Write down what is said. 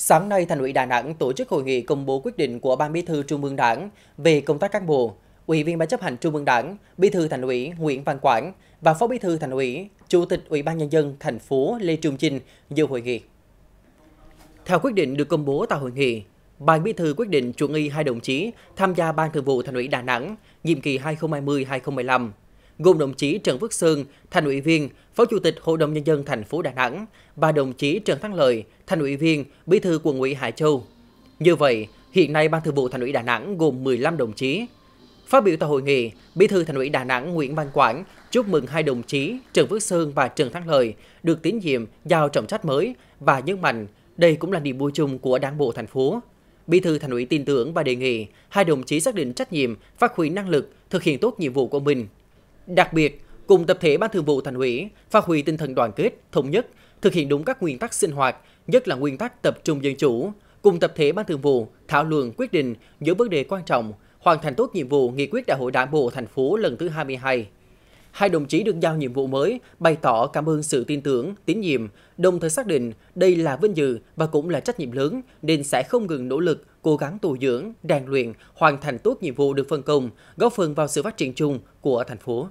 Sáng nay, Thành ủy Đà Nẵng tổ chức hội nghị công bố quyết định của Ban Bí thư Trung ương Đảng về công tác cán bộ, Ủy viên Ban chấp hành Trung ương Đảng, Bí thư Thành ủy Nguyễn Văn Quảng và Phó Bí thư Thành ủy, Chủ tịch Ủy ban nhân dân thành phố Lê Trung Chinh dự hội nghị. Theo quyết định được công bố tại hội nghị, Ban Bí thư quyết định chuẩn y hai đồng chí tham gia Ban Thường vụ Thành ủy Đà Nẵng nhiệm kỳ 2020-2015 gồm đồng chí Trần Phước Sơn, Thành ủy viên, Phó Chủ tịch Hội đồng Nhân dân thành phố Đà Nẵng và đồng chí Trần Thắng Lợi, Thành ủy viên, Bí thư quận ủy Hải Châu. Như vậy, hiện nay Ban Thường vụ Thành ủy Đà Nẵng gồm 15 đồng chí. Phát biểu tại hội nghị, Bí thư Thành ủy Đà Nẵng Nguyễn Văn Quảng chúc mừng hai đồng chí Trần Phước Sơn và Trần Thắng Lợi được tín nhiệm giao trọng trách mới và nhấn mạnh đây cũng là niềm vui chung của Đảng bộ thành phố. Bí thư Thành ủy tin tưởng và đề nghị hai đồng chí xác định trách nhiệm, phát huy năng lực, thực hiện tốt nhiệm vụ của mình Đặc biệt, cùng tập thể Ban Thường vụ Thành ủy phát huy tinh thần đoàn kết, thống nhất, thực hiện đúng các nguyên tắc sinh hoạt, nhất là nguyên tắc tập trung dân chủ, cùng tập thể Ban Thường vụ thảo luận quyết định những vấn đề quan trọng, hoàn thành tốt nhiệm vụ nghị quyết Đại hội Đảng bộ thành phố lần thứ 22. Hai đồng chí được giao nhiệm vụ mới bày tỏ cảm ơn sự tin tưởng, tín nhiệm, đồng thời xác định đây là vinh dự và cũng là trách nhiệm lớn nên sẽ không ngừng nỗ lực, cố gắng tu dưỡng, rèn luyện, hoàn thành tốt nhiệm vụ được phân công, góp phần vào sự phát triển chung của thành phố.